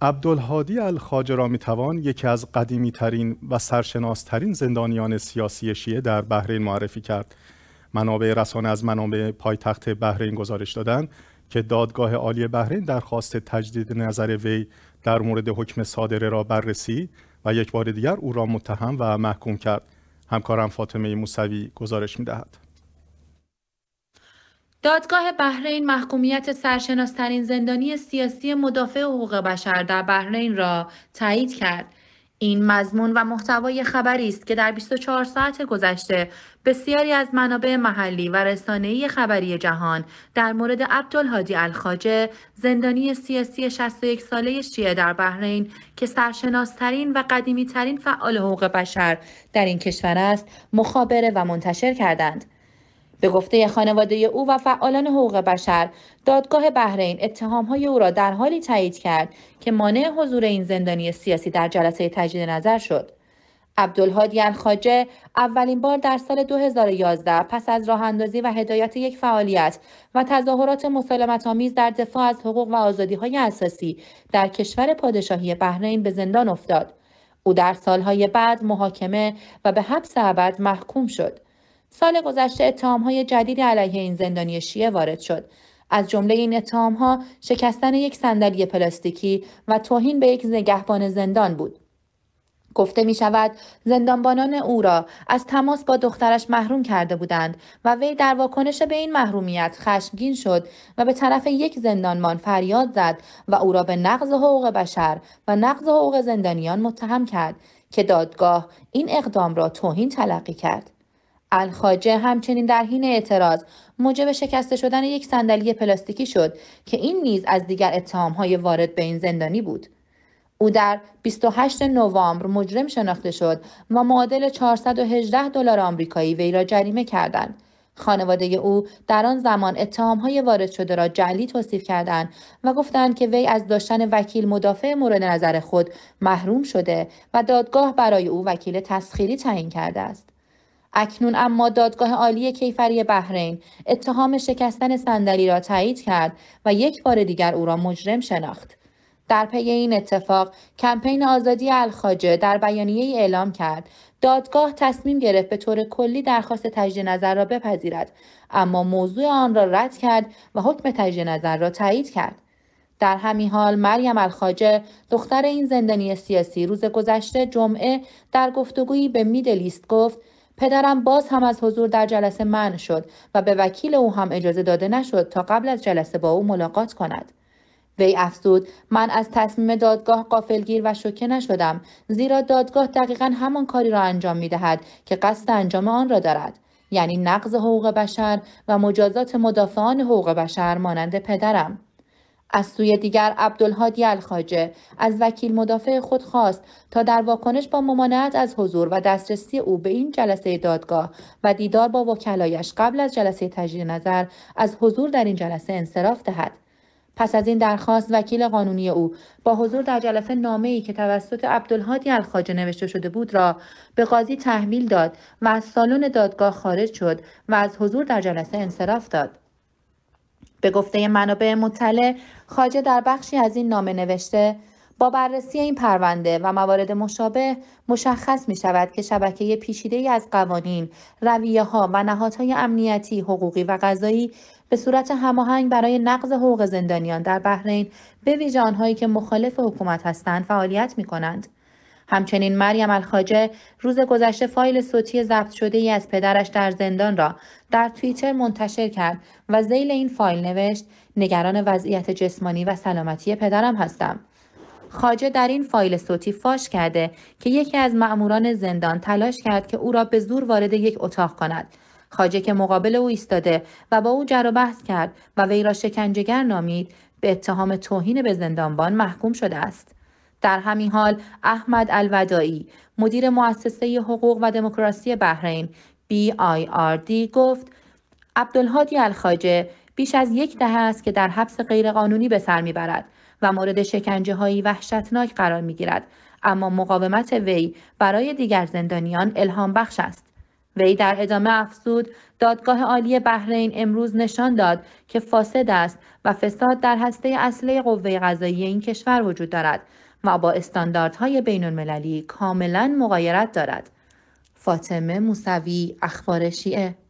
عبدالهادی را میتوان یکی از قدیمی ترین و سرشناس ترین زندانیان سیاسی شیعه در بحرین معرفی کرد. منابع رسانه از منابع پایتخت بحرین گزارش دادند که دادگاه عالی بحرین درخواست تجدید نظر وی در مورد حکم صادره را بررسی و یک بار دیگر او را متهم و محکوم کرد. همکارم فاطمه موسوی گزارش دهد. دادگاه بحرین محکومیت سرشناسترین زندانی سیاسی مدافع حقوق بشر در بحرین را تایید کرد. این مضمون و محتوای خبری است که در 24 ساعت گذشته بسیاری از منابع محلی و رسانه‌ای خبری جهان در مورد عبدالهادی الخاجه زندانی سیاسی 61 ساله شیعه در بحرین که سرشناسترین و قدیمیترین فعال حقوق بشر در این کشور است مخابره و منتشر کردند. به گفته خانواده او و فعالان حقوق بشر دادگاه بحرین های او را در حالی تایید کرد که مانع حضور این زندانی سیاسی در جلسه تجدید نظر شد عبدالهادی الخاجه اولین بار در سال 2011 پس از راه اندازی و هدایت یک فعالیت و تظاهرات مسالمت آمیز در دفاع از حقوق و آزادی های اساسی در کشور پادشاهی بحرین به زندان افتاد. او در سالهای بعد محاکمه و به حبس ابد محکوم شد. سال گذشته های جدیدی علیه این زندانی شیعه وارد شد از جمله این ها شکستن یک صندلی پلاستیکی و توهین به یک نگهبان زندان بود گفته می شود زندانبانان او را از تماس با دخترش محروم کرده بودند و وی در واکنش به این محرومیت خشمگین شد و به طرف یک زندانبان فریاد زد و او را به نقض حقوق بشر و نقض حقوق زندانیان متهم کرد که دادگاه این اقدام را توهین تلقی کرد. الخاجه همچنین در حین اعتراض موجب شکسته شدن یک صندلی پلاستیکی شد که این نیز از دیگر اتهامهای وارد به این زندانی بود او در 28 نوامبر مجرم شناخته شد و معادل 418 دلار آمریکایی وی را جریمه کردند خانواده او در آن زمان های وارد شده را جلی توصیف کردند و گفتند که وی از داشتن وکیل مدافع مورد نظر خود محروم شده و دادگاه برای او وکیل تسخیری تعیین کرده است اکنون اما دادگاه عالی کیفری بحرین اتهام شکستن صندلی را تایید کرد و یک بار دیگر او را مجرم شناخت در پی این اتفاق کمپین آزادی الخاجه در بیانیه ای اعلام کرد دادگاه تصمیم گرفت به طور کلی درخواست تجدید نظر را بپذیرد اما موضوع آن را رد کرد و حکم تجدید نظر را تایید کرد در همین حال مریم الخاجه دختر این زندانی سیاسی روز گذشته جمعه در گفتگویی به میدلیست گفت پدرم باز هم از حضور در جلسه منع شد و به وکیل او هم اجازه داده نشد تا قبل از جلسه با او ملاقات کند وی افزود من از تصمیم دادگاه قافلگیر و شوکه نشدم زیرا دادگاه دقیقا همان کاری را انجام می دهد که قصد انجام آن را دارد یعنی نقض حقوق بشر و مجازات مدافعان حقوق بشر مانند پدرم از سوی دیگر عبدالهادی الخاجه از وکیل مدافع خود خواست تا در واکنش با ممانعت از حضور و دسترسی او به این جلسه دادگاه و دیدار با وکلایش قبل از جلسه تجدید نظر از حضور در این جلسه انصراف دهد پس از این درخواست وکیل قانونی او با حضور در جلسه نامه ای که توسط عبدالهادی الخاجه نوشته شده بود را به قاضی تحویل داد و از سالن دادگاه خارج شد و از حضور در جلسه انصراف داد به گفته منابع مطلع خاجه در بخشی از این نامه نوشته با بررسی این پرونده و موارد مشابه مشخص می شود که شبکه پیچیده از قوانین، رویه ها و نهادهای امنیتی، حقوقی و قضایی به صورت هماهنگ برای نقض حقوق زندانیان در بحرین به ویژه آنهایی که مخالف حکومت هستند فعالیت می کنند. همچنین مریم الخاجه روز گذشته فایل صوتی ضبط شده ای از پدرش در زندان را در توییتر منتشر کرد و زیل این فایل نوشت نگران وضعیت جسمانی و سلامتی پدرم هستم. خاجه در این فایل صوتی فاش کرده که یکی از معموران زندان تلاش کرد که او را به زور وارد یک اتاق کند. خاجه که مقابل او ایستاده و با او جر و بحث کرد و وی را شکنجهگر نامید به اتهام توهین به زندانبان محکوم شده است. در همین حال احمد الودایی مدیر مؤسسه حقوق و دموکراسی بحرین BIRD گفت عبدالهادی الخاجه بیش از یک دهه است که در حبس غیرقانونی به سر میبرد و مورد شکنجه هایی وحشتناک قرار میگیرد اما مقاومت وی برای دیگر زندانیان الهام بخش است وی در ادامه افزود دادگاه عالی بحرین امروز نشان داد که فاسد است و فساد در هسته اصله قوه قضایی این کشور وجود دارد و با استانداردهای بین المللی کاملا مغایرت دارد. فاطمه موسوی اخبار شیعه